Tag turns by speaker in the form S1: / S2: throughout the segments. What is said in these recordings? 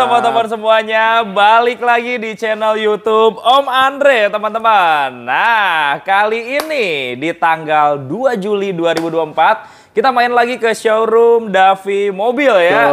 S1: teman-teman semuanya, balik lagi di channel YouTube Om Andre, teman-teman. Nah, kali ini di tanggal 2 Juli 2024, kita main lagi ke showroom Davi Mobil ya.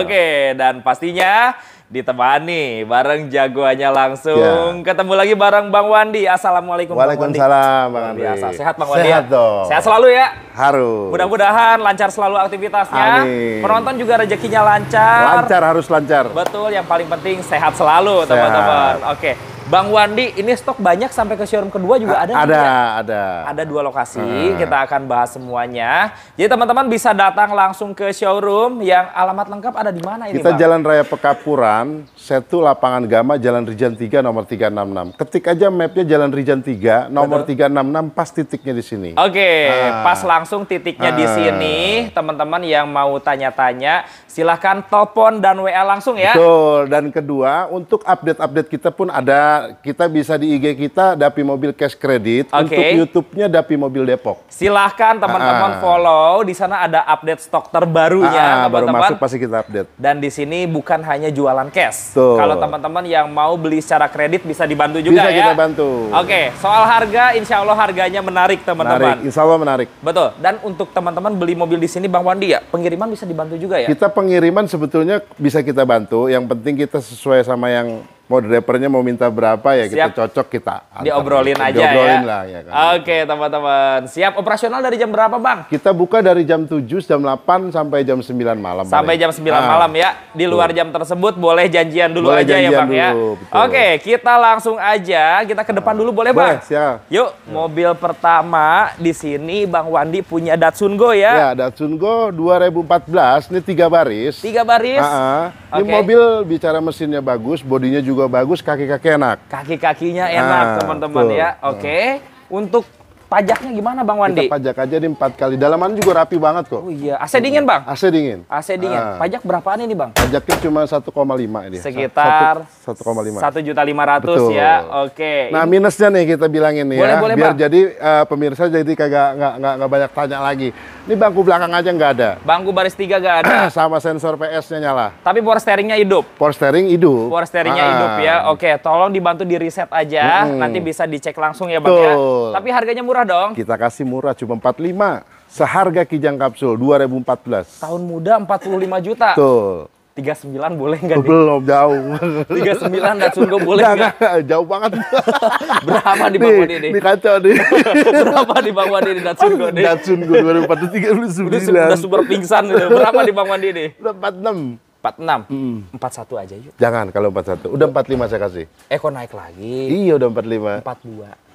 S1: Oke, okay, dan pastinya ditemani bareng jagoannya langsung. Ya. Ketemu lagi bareng Bang Wandi. Assalamualaikum Waalaikumsalam Bang Wandi. Bang Biasa. Sehat Bang Wandi. Ya? Sehat dong. Sehat selalu ya. Harus. Mudah-mudahan lancar selalu aktivitasnya. Amin. Penonton juga rezekinya lancar. Lancar harus lancar. Betul, yang paling penting sehat selalu, teman-teman. Oke. Bang Wandi, ini stok banyak sampai ke showroom kedua juga ada. Ada, ya? ada. Ada dua lokasi, uh. kita akan bahas semuanya. Jadi teman-teman bisa datang langsung ke showroom yang alamat lengkap ada di mana ini, Kita Bang? Jalan
S2: Raya Pekapuran, Setu Lapangan Gama, Jalan Rijan 3 nomor 366. Ketik aja mapnya Jalan Rijan 3 nomor Betul. 366 pas titiknya di sini.
S1: Oke, okay, uh. pas langsung titiknya uh. di ah. sini. Teman-teman yang mau tanya-tanya silahkan telepon dan WA langsung ya.
S2: Betul. Dan kedua, untuk update-update kita pun ada. Kita bisa di IG kita Dapi Mobil Cash Credit. Okay. Untuk YouTube-nya Dapi Mobil Depok.
S1: Silahkan ah. teman-teman follow. Di sana ada update stok terbarunya, ah, ah, teman-teman. Baru masuk pasti kita update. Dan di sini bukan hanya jualan cash. Betul. Kalau teman-teman yang mau beli secara kredit bisa dibantu juga bisa ya. Bisa kita bantu. Oke, okay. soal harga, insya Allah harganya menarik teman-teman. Menarik. Insya Allah menarik. Betul. Dan untuk teman-teman beli mobil di sini, Bang Wandi ya, pengiriman bisa dibantu juga ya. Kita
S2: peng pengiriman sebetulnya bisa kita bantu. Yang penting kita sesuai sama yang mau drivernya mau minta berapa ya siap. kita cocok kita diobrolin aja ya. diobrolin ya. lah ya kan.
S1: Oke, okay, teman-teman. Siap operasional dari jam berapa, Bang?
S2: Kita buka dari jam 7, jam 8 sampai jam 9 malam. Sampai jam 9 ah. malam
S1: ya. Di luar jam tersebut boleh janjian dulu boleh aja ya, janjian ya, Bang dulu, ya. Oke, okay, kita langsung aja kita ke depan ah. dulu boleh, boleh Bang? Siap. Yuk, ya. mobil pertama di sini Bang Wandi punya Datsun Go ya. Ya, Datsun Go 2014, ini tiga baris. Tiga baris. -ah. ah. Ini Okay. Ini mobil
S2: bicara mesinnya bagus, bodinya juga juga bagus, kaki-kaki enak.
S1: Kaki-kakinya nah, enak, teman-teman nah, ya. Oke. Okay. Nah. Untuk Pajaknya gimana Bang Wandi? Kita
S2: pajak aja di empat kali. Dalaman juga rapi banget kok. Oh iya, AC dingin Bang? AC dingin. AC dingin. Ah. Pajak berapaan ini Bang? Pajaknya cuma 1,5 ini. Sekitar 1,5. Satu
S1: juta ratus ya. Oke. Nah, minusnya
S2: nih kita bilangin nih ya. boleh, ya. Boleh, Biar bang. jadi uh, pemirsa jadi kagak nggak nggak banyak tanya
S1: lagi. Ini bangku belakang aja nggak ada. Bangku baris tiga nggak ada. Sama sensor PS-nya nyala. Tapi power steeringnya hidup. Power steering hidup. Power steeringnya ah. hidup ya. Oke, tolong dibantu di reset aja. Hmm. Nanti bisa dicek langsung ya Bang ya. Betul. ya. Tapi harganya murah murah dong.
S2: Kita kasih murah cuma 45. Seharga Kijang Kapsul 2014. Tahun
S1: muda 45 juta. Tuh. 39 boleh nggak? Belum nih? jauh. 39 dan sungguh boleh nggak? jauh banget. Berapa di Bang ini? Ini kacau nih. Berapa di Bang ini dan sungguh nih? Dan sungguh 2439. Udah, udah super pingsan Berapa di Bang ini? 46. 46. Hmm. 41 aja yuk.
S2: Jangan kalau 41. Udah 45 saya kasih.
S1: Eh kok naik lagi? Iya
S2: udah 45.
S1: 42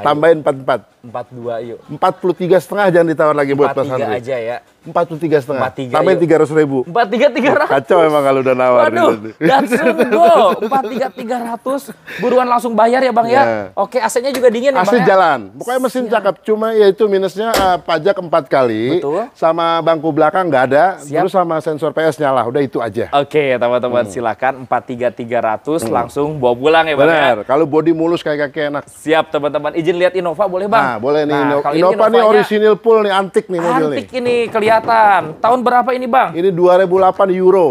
S1: empat empat 44. 42 yuk.
S2: 43 setengah jangan ditawar lagi buat Mas Andri. aja ya. Empat puluh tiga setengah. Tambahin tiga ratus ribu.
S1: Empat tiga tiga ratus. Kacau emang
S2: kalau udah nawar. Waduh, dan
S1: go. Empat tiga tiga ratus. Buruan langsung bayar ya bang ya. ya. Oke, ac juga dingin ya, AC ya bang. jalan. Ya?
S2: Pokoknya mesin Siap. cakep. Cuma ya itu minusnya uh, pajak
S1: empat kali.
S2: Betul. Sama bangku belakang nggak ada. Siap. Terus sama sensor PS nyala. Udah itu
S1: aja. Oke, teman-teman hmm. silakan empat tiga tiga ratus hmm. langsung bawa pulang ya bang. Benar. Ya? Kalau body mulus kayak kakek enak. Siap teman-teman. Izin lihat Innova boleh bang. Nah boleh nih. Nah, Innova, Innova nih orisinil
S2: full nih antik nih mobil nih. Antik
S1: ini kelihatan kelihatan. Tahun berapa ini, Bang? Ini 2008 Euro.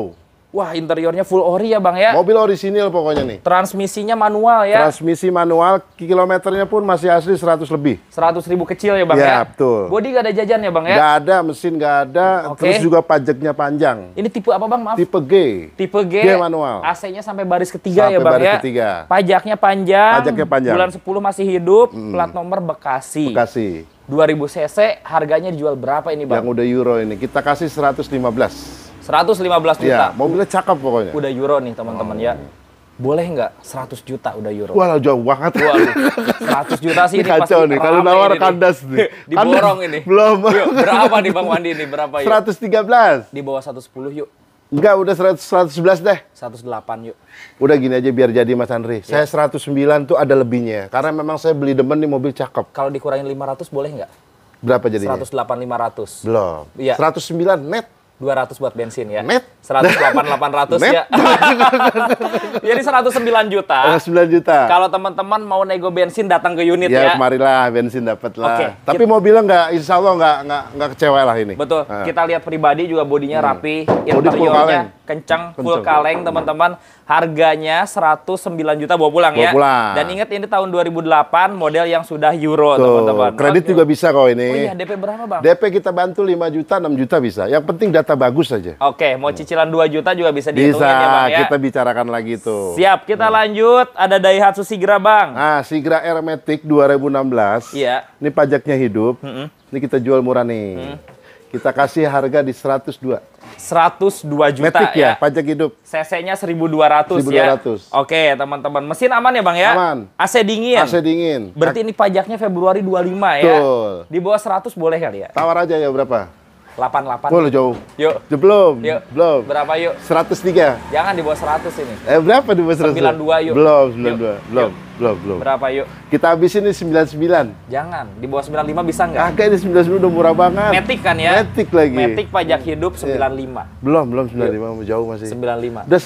S1: Wah,
S2: interiornya full ori ya, Bang ya. Mobil orisinil pokoknya nih. Transmisinya manual ya. Transmisi manual, kilometernya pun masih asli 100 lebih. 100 ribu kecil ya, Bang ya. Ya, betul. Bodi gak ada jajan ya, Bang ya? Gak ada, mesin gak ada, okay. terus juga pajaknya panjang. Ini tipe apa, Bang? Maaf. Tipe G.
S1: Tipe G. G manual. AC-nya sampai baris ketiga ya, sampai ya, Bang baris ya. ketiga. Pajaknya panjang. Pajaknya panjang. Bulan 10 masih hidup, hmm. plat nomor Bekasi. Bekasi. 2000 cc harganya dijual berapa ini bang? Yang udah euro ini kita kasih 115. 115 juta. Ya, mobilnya cakep pokoknya. Udah euro nih teman-teman ya. oh. ya. Boleh nggak 100 juta udah euro? Wah jauh banget. Wah, 100 juta sih ini, ini kacau nih. Kalau nawar ini kandas nih. Diborong ini. Belum. Yuk, berapa nih Bang Wandi ini berapa yuk?
S2: 113.
S1: Di bawah 110 yuk.
S2: Enggak, udah 100, 111 deh.
S1: 108 yuk.
S2: Udah gini aja biar jadi Mas Andri. Ya. Saya 109 tuh ada
S1: lebihnya. Karena memang saya beli demen nih mobil cakep. Kalau dikurangin 500 boleh nggak? Berapa jadinya? 108 500. Belum. Ya. 109 net. 200 buat bensin ya. Net. 108 800 ya. Jadi 109 juta. 109 juta. Kalau teman-teman mau nego bensin datang ke unit ya. Ya
S2: kemarilah bensin dapat lah. Okay, Tapi kita...
S1: mobilnya nggak Insyaallah Allah nggak nggak
S2: nggak kecewa lah ini. Betul. Nah. Kita
S1: lihat pribadi juga bodinya hmm. rapi, interiornya Body full kaleng. kencang, full kaleng teman-teman. Harganya 109 juta bawa pulang bawa ya. Pulang. Dan ingat ini tahun 2008 model yang sudah euro teman-teman. Kredit okay.
S2: juga bisa kok ini. Oh iya DP berapa Bang? DP kita bantu 5 juta 6 juta bisa. Yang penting data bagus saja.
S1: Oke, okay, mau iya. cicilan 2 juta juga bisa dihitungin bisa, ya Bang ya. kita
S2: bicarakan lagi
S1: tuh. Siap, kita hmm. lanjut. Ada Daihatsu Sigra Bang. Ah,
S2: Sigra Air Matic 2016. Iya. Ini pajaknya hidup. Mm -hmm. Ini kita jual murah nih. Mm. Kita kasih harga di 102.
S1: 102 juta Matic ya, ya pajak hidup. CC-nya 1200, 1200 ya. Oke, teman-teman. Mesin aman ya, Bang ya? Aman. AC dingin. AC
S2: dingin. Berarti ini
S1: pajaknya Februari 25 Betul. ya. Betul. Di bawah 100 boleh kali ya? Tawar aja ya berapa? 88. Boleh jauh. Yuk.
S2: Jauh belum. Yuk. Belum. Berapa yuk? 103.
S1: Jangan di bawah 100 ini. Eh
S2: berapa di bawah 100? 92 yuk. Belum, 92. Yuk. Belum. Yuk. Belum, belum. Berapa yuk? Kita habisin nih 99.
S1: Jangan, di bawah 95 bisa nggak? Agak ini 99 udah murah banget. Metik kan ya? Metik lagi. Metik pajak iya. hidup 95. Yeah.
S2: Belum, belum 95, yuk. jauh masih.
S1: 95. Udah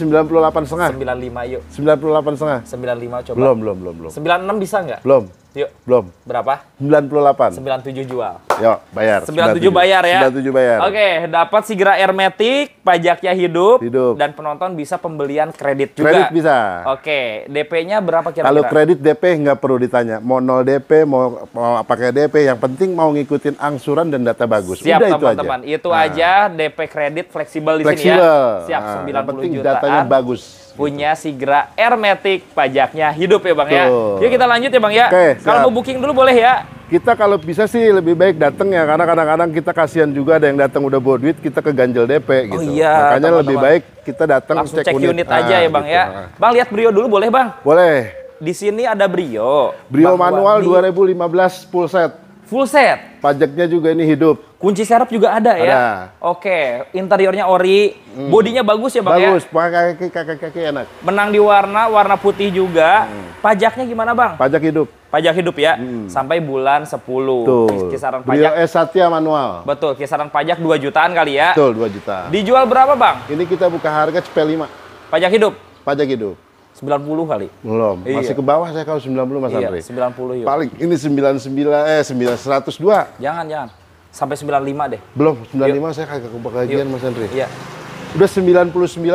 S1: 98 setengah. 95 yuk. 98 setengah. 95 coba. Belum, belum, belum, belum. 96 bisa nggak? Belum. Yuk. Belum. Berapa? 98. 97 jual.
S2: Yuk, bayar. 97, 97 bayar ya. 97 bayar. Oke, okay,
S1: dapat Sigra Hermetik, pajaknya hidup, hidup dan penonton bisa pembelian kredit juga. Kredit bisa. Oke, okay, DP-nya berapa kira-kira? Kalau kredit
S2: DP nggak perlu ditanya. Mau 0 DP, mau mau pakai DP, yang penting mau ngikutin angsuran dan data bagus. Siap, Udah teman-teman.
S1: Itu aja. Itu nah. aja DP kredit fleksibel di sini ya. Siap nah, 90 penting jutaan. datanya bagus punya Sigra Hermetic pajaknya hidup ya Bang Tuh. ya. Yuk kita lanjut ya Bang ya. Okay, kalau mau booking dulu boleh ya.
S2: Kita kalau bisa sih lebih baik datang ya karena kadang-kadang kita kasihan juga ada yang datang udah bawa duit kita keganjel DP oh gitu. Oh, iya, Makanya teman -teman. lebih baik kita datang cek, cek unit, unit aja ah, ya Bang gitu. ya.
S1: Bang lihat Brio dulu boleh Bang? Boleh. Di sini ada Brio.
S2: Brio Bang manual Wandi. 2015 full set. Full set. Pajaknya juga ini hidup.
S1: Kunci serep juga ada, ya? ada. ya. Oke, interiornya ori, hmm. bodinya bagus ya, Bang bagus. ya. Bagus, kaki-kaki enak. Menang di warna, warna putih juga. Hmm. Pajaknya gimana, Bang? Pajak hidup. Pajak hidup ya. Hmm. Sampai bulan 10. Tuh. Kisaran pajak. Beliau
S2: Satya manual.
S1: Betul, kisaran pajak 2 jutaan kali ya. Betul, 2 juta. Dijual berapa, Bang? Ini kita buka harga cepet
S2: 5 Pajak hidup. Pajak hidup. 90 kali. Belum, iya. masih iya. ke bawah saya kalau 90 Mas iya, Andre. 90 yuk. Iya. Paling ini 99 eh 902. Jangan, jangan. Sampai 95 deh. Belum, 95 yuk. saya kagak kebagian Mas Andre. Iya. Udah 99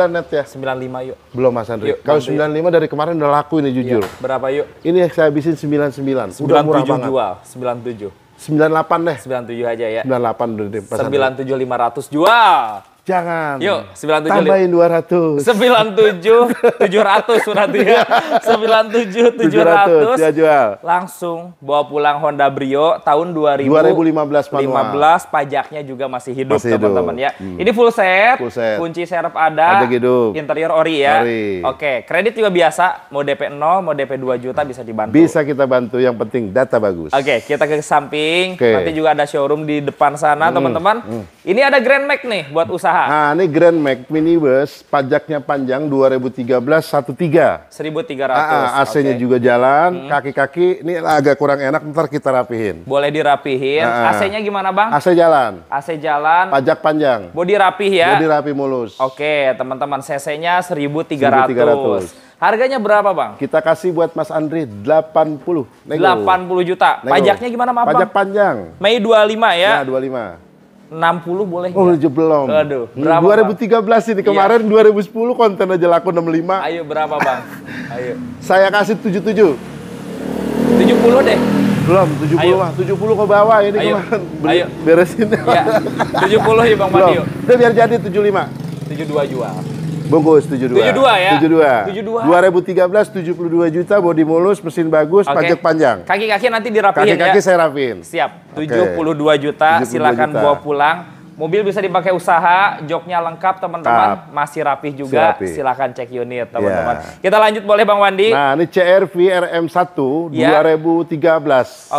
S2: net ya?
S1: 95 yuk.
S2: Belum Mas Andri. Kalau 95 yuk. dari kemarin udah laku ini iya. jujur. Iya. Berapa yuk? Ini saya habisin 99. 97 udah murah banget. jual,
S1: 97. 98 deh. 97 aja ya. 98 udah deh. Mas 97 500 jual.
S2: Jangan. Yuk,
S1: 97. Tambahin
S2: 200.
S1: 97 700 berarti ya. 97 700. 700 ya jual. Langsung bawa pulang Honda Brio tahun 2000, 2015 manual. pajaknya juga masih hidup teman-teman ya. Hmm. Ini full set, full set, kunci serep ada, hidup. interior ori ya. Ori. Oke, kredit juga biasa, mau DP 0, mau DP 2 juta bisa dibantu. Bisa
S2: kita bantu, yang penting data bagus. Oke,
S1: kita ke samping. Okay. Nanti juga ada showroom di depan sana, hmm. teman-teman. Hmm. Hmm. Ini ada Grand Max nih buat usaha
S2: Nah, ini Grand Max minibus, pajaknya panjang 2013 13. 1300. Ah, AC-nya okay. juga jalan, hmm. kaki-kaki hmm. ini agak kurang enak ntar kita rapihin.
S1: Boleh dirapihin. AC-nya gimana, Bang? AC jalan. AC jalan. Pajak panjang. Bodi rapih ya. Bodi rapi mulus. Oke, okay, teman-teman, CC-nya 1300. 1300. Harganya berapa bang?
S2: Kita kasih buat Mas Andri 80. Nego. 80
S1: juta. Nego. Pajaknya gimana maaf Pajak bang? panjang. Mei 25 ya? Ya nah,
S2: 25. 60 boleh Oh, aja belum. Aduh, hmm, berapa? 2013 bang? ini iya. kemarin iya. 2010 konten aja laku 65. Ayo berapa, Bang? Ayo. Saya kasih 77. 70 deh. Belum, 70 Ayo. mah. 70 ke bawah ini Ayo. kemarin. Beli, Ayo. Beresin.
S1: Ya. 70 ya Bang Madio. Udah
S2: biar jadi 75.
S1: 72 jual.
S2: Bungkus 72. 72 ya. 72. 72. 2013 72 juta body mulus, mesin bagus, okay. pajak
S1: panjang. Kaki-kaki nanti dirapihin Kaki-kaki ya. Kaki-kaki saya rapihin. Siap. 72 okay. juta 72 silakan juta. bawa pulang. Mobil bisa dipakai usaha, joknya lengkap teman-teman, masih rapih juga. Rapi. Silakan cek unit iya. teman-teman. Yeah. Kita lanjut boleh Bang
S2: Wandi. Nah, ini CRV RM1 yeah. 2013. Oke.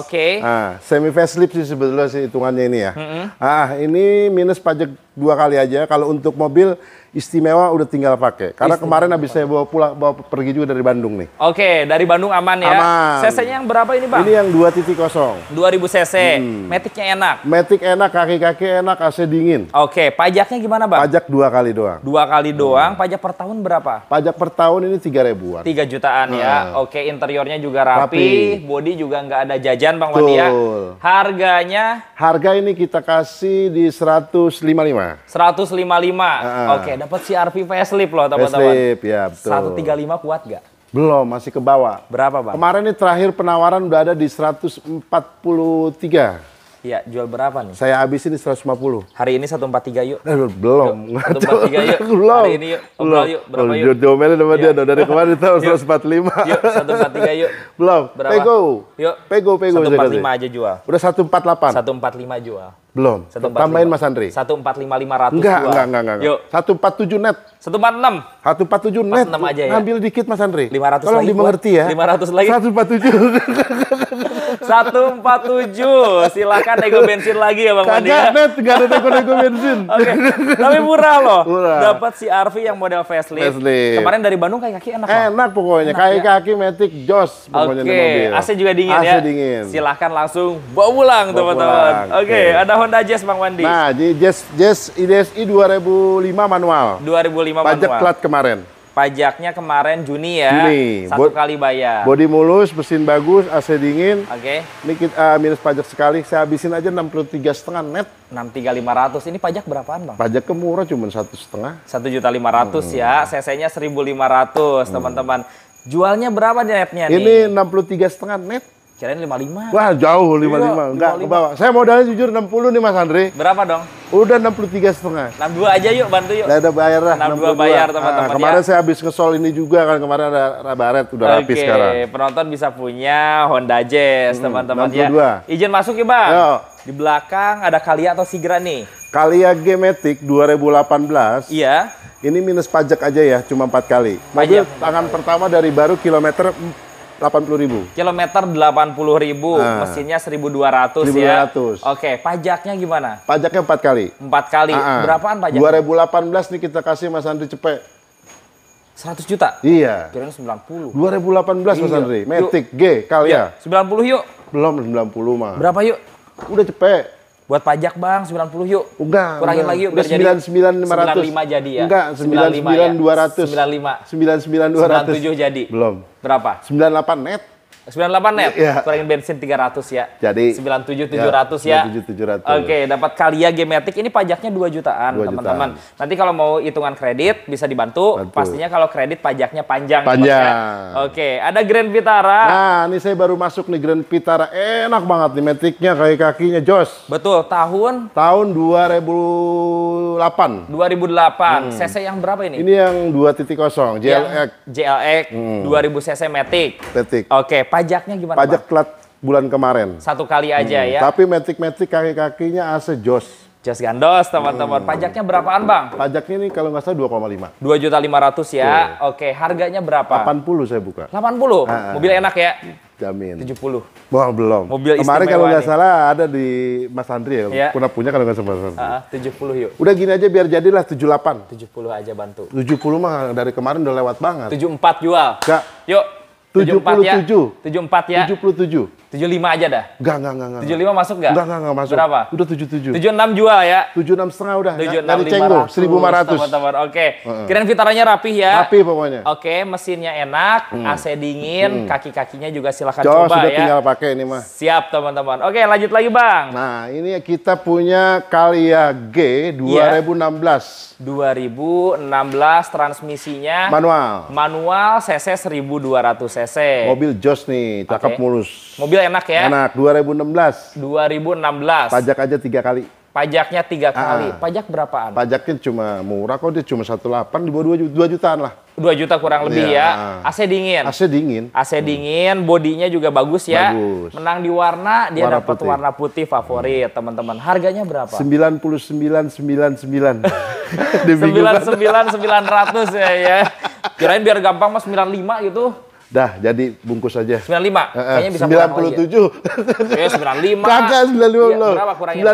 S2: Okay. Nah, semi facelift sih sebetulnya sih hitungannya ini ya. Mm -hmm. Ah, ini minus pajak dua kali aja. Kalau untuk mobil istimewa udah tinggal pakai. Karena istimewa. kemarin habis saya bawa pulang bawa pergi juga dari Bandung nih.
S1: Oke, dari Bandung aman ya. Aman. CC-nya yang berapa ini, Bang? Ini yang 2.0. 2000 cc. Hmm. Matic-nya enak. metik enak, kaki-kaki enak, AC dingin. Oke, pajaknya gimana, Bang? Pajak dua kali doang. Dua kali hmm. doang. Hmm. Pajak per
S2: tahun berapa? Pajak per tahun ini tiga ribuan. tiga
S1: jutaan ya. hmm. ya. Oke, interiornya juga rapi, rapi. body juga nggak ada jajan, Bang Wadi ya. Harganya?
S2: Harga ini kita kasih di seratus lima 155. 155.
S1: Uh -uh. Oke, dapat CRV facelift loh teman-teman. Facelift, ya betul. 135 kuat nggak?
S2: Belum, masih ke bawah. Berapa, Bang? Kemarin ini terakhir penawaran udah ada di 143.
S1: Iya, jual berapa
S2: nih? Saya habisin 150.
S1: Hari ini 143 yuk. Eh, belum. 143 yuk. belum. Hari ini yuk. Belum. yuk.
S2: Berapa yuk? Jodoh sama dia dari kemarin tahu 145. Yuk, 143
S1: yuk. Belum. Berapa? Pego. Yuk. Pego, pego. 145 aja jual. Udah 148. 145 jual.
S2: Belum. 145. Tambahin
S1: Mas Andri. 145 500 enggak, Enggak, enggak, enggak. Yuk. 147 net. 146.
S2: 147 net. 146 aja ya. Ambil dikit Mas Andri. 500 Tolong lagi. Tolong dimengerti ya. 500 lagi.
S1: 147 satu empat tujuh, Silakan nego bensin lagi ya Bang Mandi. Ya. Kagak,
S2: net, enggak ada nego-nego bensin. Oke.
S1: Okay. Tapi murah loh. Murah. Dapat si RV yang model facelift. facelift. Kemarin dari Bandung kayak
S2: kaki enak Enak bang. pokoknya. Kaki-kaki ya? Matic Jos pokoknya okay. di mobil. AC juga dingin AC ya. AC dingin.
S1: Silakan langsung bawa pulang teman-teman. Oke, okay. okay. ada Honda Jazz Bang Mandi. Nah,
S2: Jazz Jazz IDSI 2005 manual. 2005 Pajak manual. Pajak plat
S1: kemarin. Pajaknya kemarin Juni ya. Juni. Satu Bo kali bayar. Body
S2: mulus, mesin bagus, AC dingin. Oke. Okay. Ini kita, uh, eh, minus pajak sekali. Saya habisin aja 63 setengah net.
S1: 63500. Ini pajak berapaan, Bang? Pajak kemurah cuma satu setengah. Satu juta lima ratus ya. Hmm. CC-nya 1500, hmm. teman-teman. Jualnya berapa netnya nih? Ini 63 setengah net. Kirain 55.
S2: Wah, jauh 55. Iya, Enggak ke bawah. Saya modalnya jujur 60 nih Mas Andre. Berapa dong? Udah 63 setengah.
S1: 62 aja yuk, bantu yuk. Nah, ada bayar lah. 62, 62. bayar ah, teman-teman. Nah, kemarin ya. saya
S2: habis ngesol ini juga kan kemarin ada Rabaret udah okay. habis sekarang. Oke,
S1: penonton bisa punya Honda Jazz hmm, teman-teman ya. Izin masuk ya, Bang. Yo. Di belakang ada Kalia atau Sigra nih.
S2: Kalia Gematic 2018. Iya. Ini minus pajak aja ya, cuma empat kali. Mobil pajak. tangan pertama dari baru kilometer 80 ribu.
S1: Kilometer 80 ribu, nah. mesinnya 1200, 1200 ya. Oke, okay. pajaknya gimana?
S2: Pajaknya 4 kali. 4
S1: kali. Uh ah, -huh. Ah. Berapaan pajaknya?
S2: 2018 nih kita kasih Mas Andri cepet.
S1: 100 juta? Iya. Kira-kira 90.
S2: 2018 Mas iya. Andri, Matic G kali iya, ya. 90 yuk. Belum 90 mah. Berapa
S1: yuk? Udah cepet buat pajak bang 90 yuk. Enggak. Kurangin enggak. lagi yuk. Udah 99 500. 95 jadi ya. Enggak, 99 200. 95. 99 200. 97 jadi. Belum. Berapa? 98 net. 98 net. Ya. Kurangin bensin 300 ya. Jadi 97 700 ya. 97 ya. 700. Oke, okay, dapat Kalia Gematic ini pajaknya 2 jutaan, teman-teman. Nanti kalau mau hitungan kredit bisa dibantu. Bantu. Pastinya kalau kredit pajaknya panjang. Panjang. Ya. Oke, okay, ada Grand Vitara. Nah, ini saya baru
S2: masuk nih Grand Vitara. Enak banget nih metiknya kayak kakinya jos. Betul, tahun tahun 2008.
S1: 2008. Hmm. CC yang berapa ini? Ini
S2: yang 2.0 JLX.
S1: JLX hmm. 2000 CC Matic. Matic. Oke, okay, Pajaknya gimana? Pajak
S2: Pak? telat bulan kemarin.
S1: Satu kali aja hmm. ya.
S2: Tapi metrik-metrik kaki-kakinya AC jos.
S1: Jos gandos teman-teman. Hmm. Pajaknya berapaan bang? Pajaknya ini kalau nggak salah 2,5. 2 juta 500 ya. Tuh. Iya. Oke, harganya berapa? 80
S2: saya buka. 80? -ha. Ah, ah. Mobil enak ya? Jamin. 70. Wah, belum. Mobil Kemarin kalau nggak salah ada di Mas Andri ya. ya. Pernah punya kalau nggak salah Mas
S1: Andri. Uh, 70 yuk.
S2: Udah gini aja biar jadilah 78. 70 aja bantu. 70 mah dari kemarin udah lewat banget.
S1: 74 jual. Enggak. Yuk tujuh empat ya. tujuh 74 ya. tujuh lima aja dah. Enggak, enggak, enggak. lima masuk enggak? Enggak, enggak, enggak masuk. Berapa? Udah tujuh enam jual ya. 76 setengah udah. 76 Dari lima 1500. Teman-teman. Oke. Okay. Uh -uh. Kirain fitarnya rapih ya. Rapi pokoknya. Oke, okay, mesinnya enak, hmm. AC dingin, hmm. kaki-kakinya juga silahkan Jauh, coba sudah ya. tinggal pakai ini mah. Siap, teman-teman. Oke, okay, lanjut
S2: lagi, Bang. Nah, ini kita punya
S1: Kalia G 2016. Yeah. 2016 transmisinya manual. Manual CC 1200 cc. CC. Mobil
S2: Jos nih, cakep okay. mulus.
S1: Mobil enak ya? Enak, 2016. 2016. Pajak aja tiga kali. Pajaknya tiga ah, kali. Ah,
S2: Pajak berapaan? Pajaknya cuma murah kok, dia cuma 18, di bawah 2, jutaan
S1: lah. Dua juta kurang lebih ya. ya. AC dingin. AC dingin. AC hmm. dingin, hmm. bodinya juga bagus ya. Bagus. Menang di warna, dia dapat warna putih favorit, hmm. teman-teman. Harganya berapa?
S2: 9999. sembilan 900
S1: ya ya. Kirain biar gampang mas 95 gitu.
S2: Dah, jadi bungkus aja.
S1: 95. lima uh, uh, Kayaknya bisa 97. Kurang lagi. Ya, 95. Iya, Kakak 95 belum. Ya, berapa kurangnya?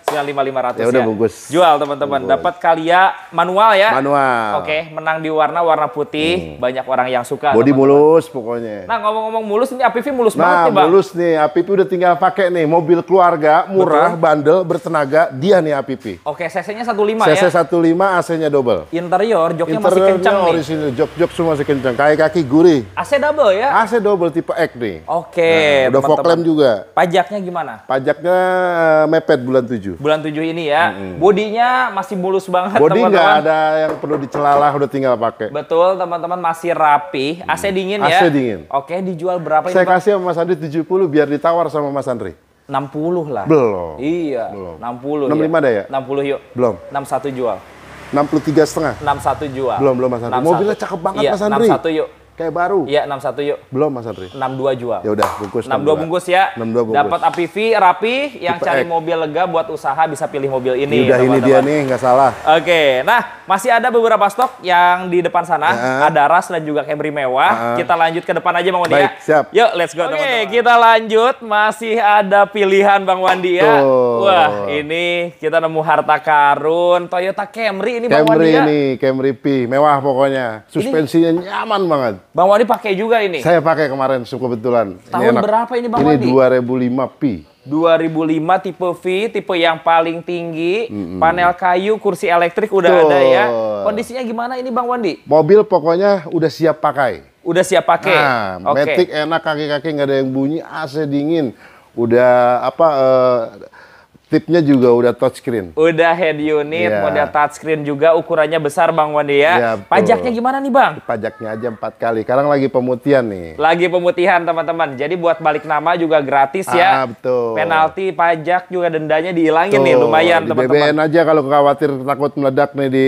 S1: 96, 96. 95 500. 96 net. 5500 ya. udah ya. bagus. Jual teman-teman. Dapat Kalia manual ya. Manual. Oke, menang di warna warna putih. Hmm. Banyak orang yang suka. Body teman
S2: -teman. mulus pokoknya.
S1: Nah, ngomong-ngomong mulus ini APV mulus nah, banget nih, Bang. mulus
S2: nih. APV udah tinggal pakai nih mobil keluarga, murah, Betul. bandel, bertenaga, dia nih APV.
S1: Oke, okay, CC-nya 15 ya. CC
S2: 15, AC-nya double. Interior joknya Interior masih kencang nih. original, jok-jok semua masih kencang. Kaki-kaki gurih.
S1: AC double ya. AC
S2: double tipe X nih.
S1: Oke. Okay, nah, udah teman -teman. juga. Pajaknya gimana?
S2: Pajaknya eh, mepet bulan 7
S1: bulan 7 ini ya. Mm-hmm. Bodinya masih mulus banget Body teman-teman. nggak ada yang perlu
S2: dicelalah, udah tinggal pakai.
S1: Betul, teman-teman masih rapi. AC dingin AC ya. AC dingin. Oke, dijual berapa Saya ini? Saya kasih
S2: sama Mas Andri 70 biar ditawar sama Mas Andri.
S1: 60 lah. Belum. Iya, Belum. 60. 65 ya. ada ya? 60 yuk. Belum. 61 jual.
S2: 63 setengah.
S1: 61 jual. Belum, belum Mas Andri. 61. Mobilnya cakep banget iya, Mas Andri. 61 yuk kayak baru. Iya, 61 yuk. Belum Mas Andri. 62 jual. Ya
S2: udah, bungkus 62, dua bungkus ya. 62 bungkus. Dapat
S1: APV rapi yang Tipe cari X. mobil lega buat usaha bisa pilih mobil ini. Udah ini dia nih, nggak salah. Oke. Nah, masih ada beberapa stok yang di depan sana, uh -huh. ada Ras dan juga Camry mewah. Uh -huh. Kita lanjut ke depan aja Bang Wandi Baik, ya. siap. Yuk, let's go Oke, okay, kita lanjut. Masih ada pilihan Bang Wandi ya. Tuh. Wah, ini kita nemu harta karun Toyota Camry ini Camry Bang Wandi Camry ya. ini,
S2: Camry P, mewah pokoknya. Suspensinya ini... nyaman banget. Bang Wadi pakai juga ini? Saya pakai kemarin, sungguh kebetulan. Tahun ini enak. berapa ini Bang ini Wadi? Ini 2005 Pi.
S1: 2005 tipe V, tipe yang paling tinggi, mm -hmm. panel kayu, kursi elektrik udah Tuh. ada ya. Kondisinya gimana ini Bang Wandi?
S2: Mobil pokoknya udah siap
S1: pakai. Udah siap pakai. Nah, okay. metik
S2: enak kaki-kaki nggak ada yang bunyi, AC dingin, udah apa uh, tipnya juga udah touchscreen.
S1: Udah head unit, yeah. model touchscreen juga, ukurannya besar Bang Wandi ya. Yeah, iya, Pajaknya
S2: gimana nih Bang? Pajaknya aja empat kali, sekarang lagi pemutihan nih.
S1: Lagi pemutihan teman-teman, jadi buat balik nama juga gratis ya. ah, ya. betul. Penalti, pajak juga dendanya dihilangin nih, lumayan teman-teman.
S2: BBN aja kalau khawatir takut meledak nih di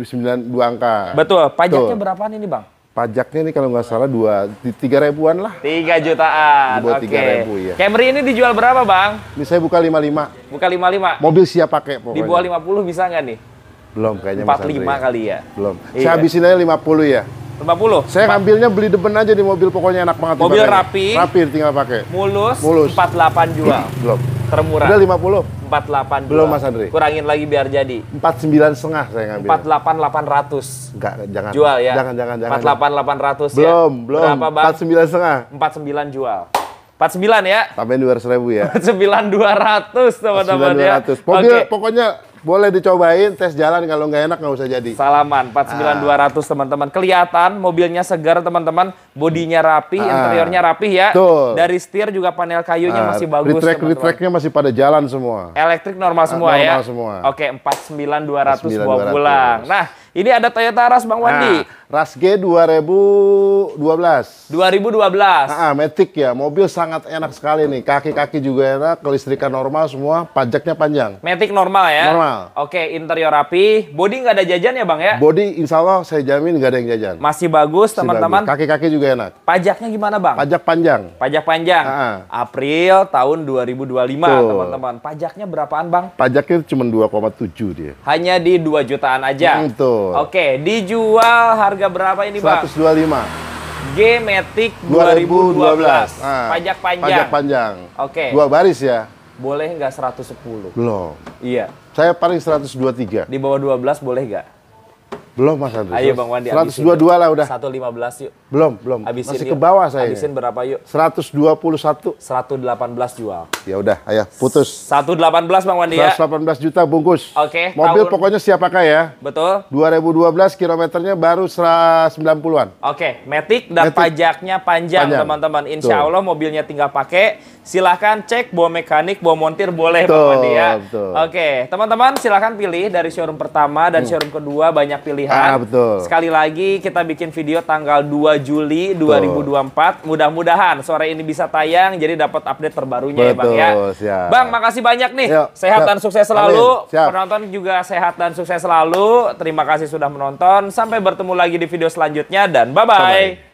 S2: 9,
S1: dua angka.
S2: Betul, pajaknya betul.
S1: berapa nih Bang?
S2: pajaknya ini kalau nggak salah dua tiga ribuan lah
S1: tiga jutaan oke okay. ribu ya Camry ini dijual berapa bang ini saya buka lima lima. buka lima lima. mobil
S2: siap pakai pokoknya di
S1: lima puluh bisa nggak nih
S2: belum kayaknya Empat lima kali ya belum iya. saya habisin aja lima puluh ya
S1: Lima puluh. saya ngambilnya beli depan aja di mobil pokoknya enak
S2: banget mobil rapi
S1: rapi tinggal pakai mulus, mulus delapan jual belum termurah udah puluh empat delapan Belum Mas Andri. Kurangin lagi biar jadi. 49 setengah saya ngambil. ratus Enggak, jangan. Jual ya. Jangan, jangan, jangan. 48800 ya. Belum, belum. Berapa, Bang? 49 setengah. 49 jual. 49 ya.
S2: Tambahin 200 ribu ya.
S1: ratus teman-teman ya. 9200. Pokoknya, okay. pokoknya boleh dicobain, tes jalan kalau nggak enak nggak usah jadi. Salaman 49200 ah. teman-teman. Kelihatan mobilnya segar teman-teman, bodinya rapi, ah. interiornya rapi ya. Tuh. Dari setir juga panel kayunya ah. masih bagus retrack, teman-teman.
S2: Retracknya masih pada jalan semua.
S1: Elektrik normal ah, semua normal ya. Normal semua. Oke, 49200 bawa pulang. Nah, ini ada Toyota Rush Bang Wandi. Nah,
S2: Rush G 2012. 2012.
S1: Nah,
S2: Matic ya, mobil sangat enak sekali nih. Kaki-kaki juga enak, kelistrikan normal semua, pajaknya panjang.
S1: Matic normal ya? Normal. Oke, interior rapi. Body nggak ada jajan ya Bang ya? Body
S2: insya Allah saya jamin nggak ada yang jajan. Masih bagus teman-teman. Kaki-kaki juga enak. Pajaknya gimana Bang? Pajak panjang.
S1: Pajak panjang. Nah, April tahun 2025 teman-teman. Pajaknya berapaan Bang?
S2: Pajaknya cuma 2,7 dia.
S1: Hanya di 2 jutaan aja. Hmm, Betul. Oke, dijual harga berapa ini, Bang? 125. G Matic 2012. 2012. Nah, pajak panjang. Pajak panjang. Oke. Okay. Dua baris ya. Boleh nggak 110? Belum. Iya.
S2: Saya paling 123.
S1: Di bawah 12 boleh nggak?
S2: Belum Mas Andri. Ayo Bang Wandi. 122 lah udah.
S1: 115 yuk. Belum,
S2: belum. Abisin Masih yuk. ke bawah saya. Abisin berapa yuk? 121. 118 jual. Ya udah, ayo putus. 118 Bang Wandi ya. 118 juta bungkus.
S1: Oke. Okay, Mobil tahun...
S2: pokoknya siap pakai ya. Betul. 2012 kilometernya baru 190-an. Oke,
S1: okay, Matic dan Matic. pajaknya panjang teman-teman. Insya Tuh. Allah mobilnya tinggal pakai. Silahkan cek bawa mekanik, bawa montir boleh betul, Bang Wandi ya. Oke, okay, teman-teman silahkan pilih dari showroom pertama dan hmm. showroom kedua banyak pilih Ah, betul. Sekali lagi kita bikin video tanggal 2 Juli betul. 2024. Mudah-mudahan sore ini bisa tayang jadi dapat update terbarunya betul, ya Bang ya. Siap. Bang, makasih banyak nih. Yuk, sehat siap. dan sukses selalu. Penonton juga sehat dan sukses selalu. Terima kasih sudah menonton. Sampai bertemu lagi di video selanjutnya dan bye-bye.